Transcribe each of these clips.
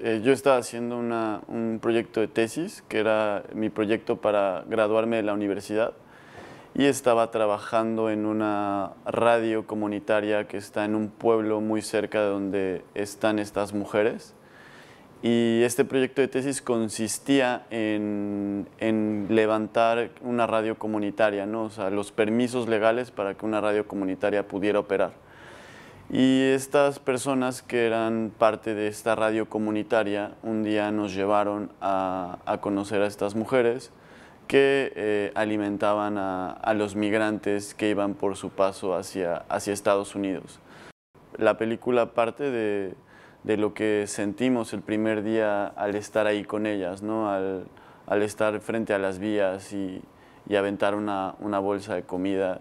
Eh, yo estaba haciendo una, un proyecto de tesis, que era mi proyecto para graduarme de la universidad y estaba trabajando en una radio comunitaria que está en un pueblo muy cerca de donde están estas mujeres. Y este proyecto de tesis consistía en, levantar una radio comunitaria, ¿no? o sea, los permisos legales para que una radio comunitaria pudiera operar. Y estas personas que eran parte de esta radio comunitaria un día nos llevaron a conocer a estas mujeres que eh, alimentaban a, los migrantes que iban por su paso hacia, hacia Estados Unidos. La película parte de, lo que sentimos el primer día al estar ahí con ellas, ¿no? al, estar frente a las vías y, aventar una, una, bolsa de comida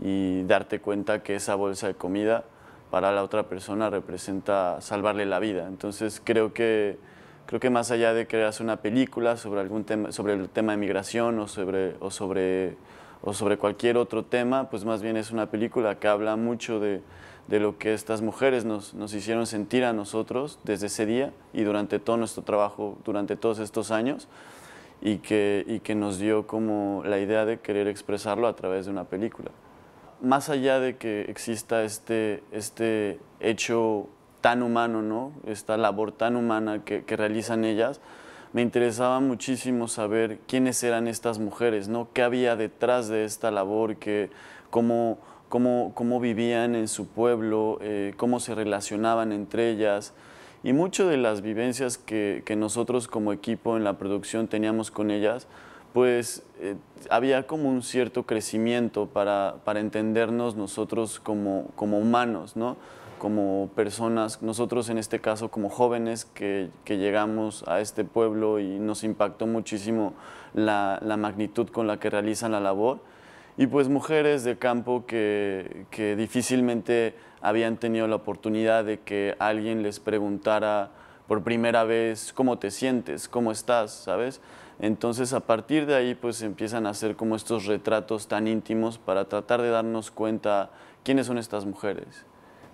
y darte cuenta que esa bolsa de comida para la otra persona representa salvarle la vida. Entonces creo que creo que más allá de crear una película sobre algún tema, sobre el tema de migración o sobre, o sobre, o sobre cualquier otro tema, pues más bien es una película que habla mucho de, de lo que estas mujeres nos, nos, hicieron sentir a nosotros desde ese día y durante todo nuestro trabajo, durante todos estos años, y que, y que nos dio como la idea de querer expresarlo a través de una película. Más allá de que exista este, este hecho tan humano, ¿no? Esta labor tan humana que, realizan ellas, me interesaba muchísimo saber quiénes eran estas mujeres, ¿no? ¿Qué había detrás de esta labor? Que, cómo, cómo, vivían en su pueblo? Eh, ¿Cómo se relacionaban entre ellas? Y mucho de las vivencias que, nosotros como equipo en la producción teníamos con ellas, pues eh, había como un cierto crecimiento para, para entendernos nosotros como, como humanos, ¿no? como personas, nosotros en este caso como jóvenes que, llegamos a este pueblo y nos impactó muchísimo la, magnitud con la que realizan la labor. Y pues mujeres de campo que, que difícilmente habían tenido la oportunidad de que alguien les preguntara por primera vez cómo te sientes, cómo estás, ¿sabes? Entonces a partir de ahí pues empiezan a hacer como estos retratos tan íntimos para tratar de darnos cuenta quiénes son estas mujeres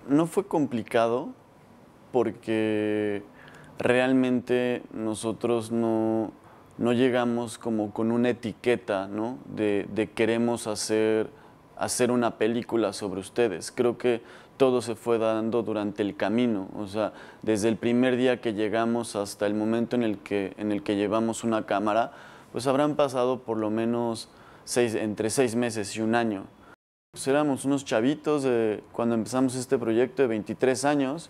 no fue complicado porque realmente nosotros no, llegamos como con una etiqueta, De, queremos hacer, hacer una película sobre ustedes. Creo que todo se fue dando durante el camino, o sea, desde el primer día que llegamos hasta el momento en el que, llevamos una cámara, pues habrán pasado por lo menos entre seis meses y un año. Pues éramos unos chavitos cuando empezamos este proyecto de 23 años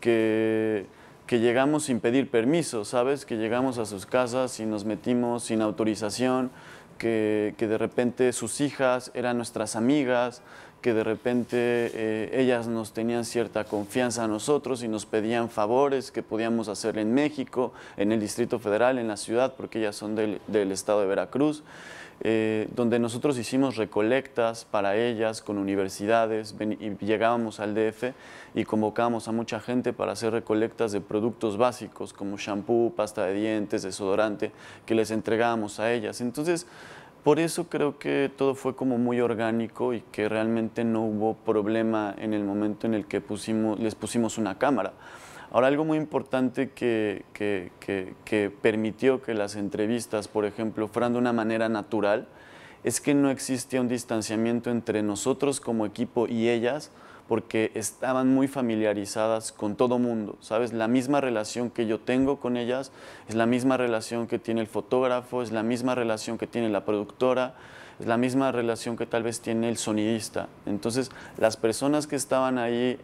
que, llegamos sin pedir permiso, ¿sabes? Que llegamos a sus casas y nos metimos sin autorización, que, de repente sus hijas eran nuestras amigas, que de repente eh, ellas nos tenían cierta confianza a nosotros y nos pedían favores que podíamos hacer en México, en el Distrito Federal, en la ciudad, porque ellas son del estado de Veracruz. Eh, donde nosotros hicimos recolectas para ellas con universidades, y llegábamos al DF y convocábamos a mucha gente para hacer recolectas de productos básicos como shampoo, pasta de dientes, desodorante, que les entregábamos a ellas. Entonces, por eso creo que todo fue como muy orgánico y que realmente no hubo problema en el momento en el que pusimos, les pusimos una cámara. Ahora, algo muy importante que, que, permitió que las entrevistas, por ejemplo, fueran de una manera natural, es que no existía un distanciamiento entre nosotros como equipo y ellas, porque estaban muy familiarizadas con todo mundo, ¿sabes? La misma relación que yo tengo con ellas es la misma relación que tiene el fotógrafo, es la misma relación que tiene la productora, es la misma relación que tal vez tiene el sonidista. Entonces, las personas que estaban ahí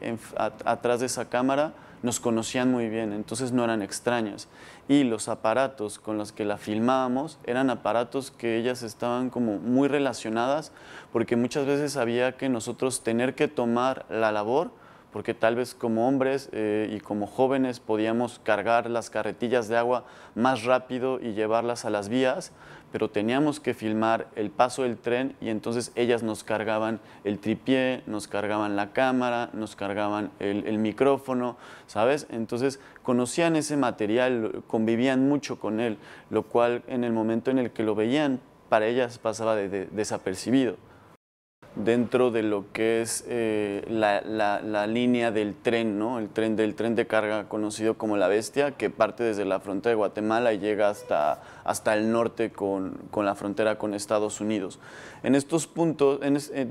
atrás de esa cámara nos conocían muy bien, entonces no eran extrañas. Y los aparatos con los que la filmábamos eran aparatos que ellas estaban como muy relacionadas, porque muchas veces había que nosotros tener que tomar la labor, porque tal vez como hombres eh, y como jóvenes podíamos cargar las carretillas de agua más rápido y llevarlas a las vías, pero teníamos que filmar el paso del tren y entonces ellas nos cargaban el tripié, nos cargaban la cámara, nos cargaban el, micrófono, ¿sabes? Entonces conocían ese material, convivían mucho con él, lo cual en el momento en el que lo veían, para ellas pasaba de, desapercibido dentro de lo que es eh, la, la, línea del tren, ¿no? El tren del tren de carga conocido como la bestia, que parte desde la frontera de Guatemala y llega hasta, hasta el norte con, con la frontera con Estados Unidos. En estos puntos,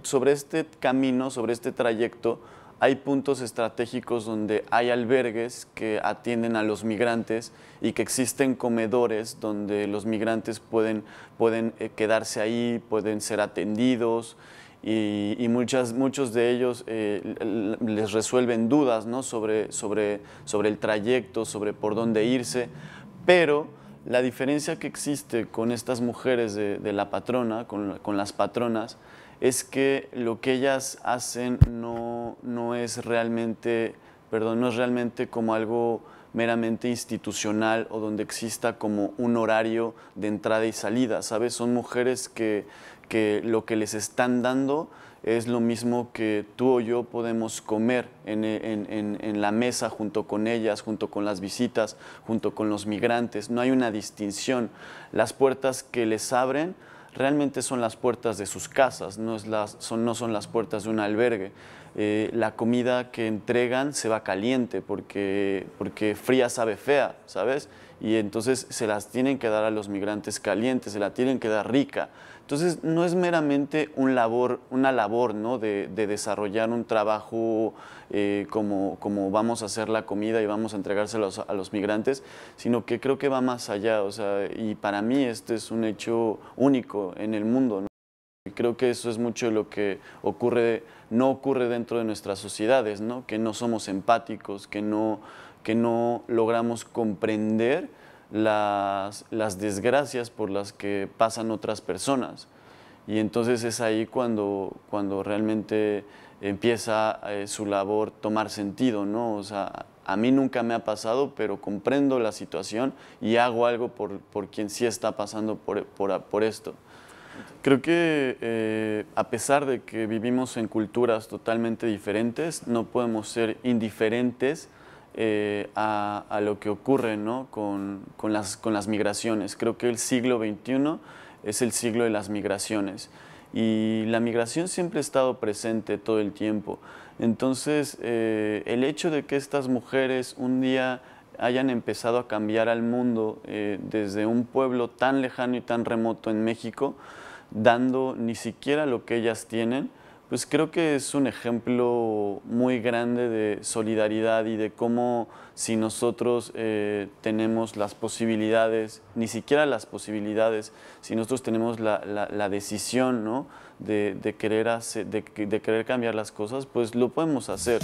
sobre este camino, sobre este trayecto, hay puntos estratégicos donde hay albergues que atienden a los migrantes y que existen comedores donde los migrantes pueden, pueden eh, quedarse ahí, pueden ser atendidos y, muchas, muchos de ellos eh, les resuelven dudas sobre, sobre, el trayecto, sobre por dónde irse, pero la diferencia que existe con estas mujeres de, la patrona, con, las patronas, es que lo que ellas hacen no, es realmente, perdón, no es realmente como algo meramente institucional o donde exista como un horario de entrada y salida, ¿sabes? Son mujeres que, lo que les están dando es lo mismo que tú o yo podemos comer en, la mesa junto con ellas, junto con las visitas, junto con los migrantes. No hay una distinción. Las puertas que les abren realmente son las puertas de sus casas, no, son, las puertas de un albergue. Eh, la comida que entregan se va caliente porque, porque fría sabe fea, ¿sabes? y entonces se las tienen que dar a los migrantes calientes, se la tienen que dar rica. Entonces no es meramente un labor, una labor ¿no? de, desarrollar un trabajo eh, como, como vamos a hacer la comida y vamos a entregárselos a los migrantes, sino que creo que va más allá. O sea, y para mí este es un hecho único en el mundo. creo que eso es mucho lo que ocurre, no ocurre dentro de nuestras sociedades, ¿no? que no somos empáticos, que no, que no logramos comprender las, las desgracias por las que pasan otras personas. Y entonces es ahí cuando, cuando realmente empieza eh, su labor tomar sentido, ¿no? O sea, a mí nunca me ha pasado, pero comprendo la situación y hago algo por, por quien sí está pasando por, por, por esto. Creo que eh, a pesar de que vivimos en culturas totalmente diferentes, no podemos ser indiferentes eh, a, lo que ocurre con, las, migraciones. Creo que el siglo XXI es el siglo de las migraciones y la migración siempre ha estado presente todo el tiempo. Entonces, eh, el hecho de que estas mujeres un día hayan empezado a cambiar al mundo eh, desde un pueblo tan lejano y tan remoto en México, dando ni siquiera lo que ellas tienen, pues creo que es un ejemplo muy grande de solidaridad y de cómo si nosotros eh, tenemos las posibilidades, ni siquiera las posibilidades, si nosotros tenemos la, decisión de, querer de querer cambiar las cosas, pues lo podemos hacer.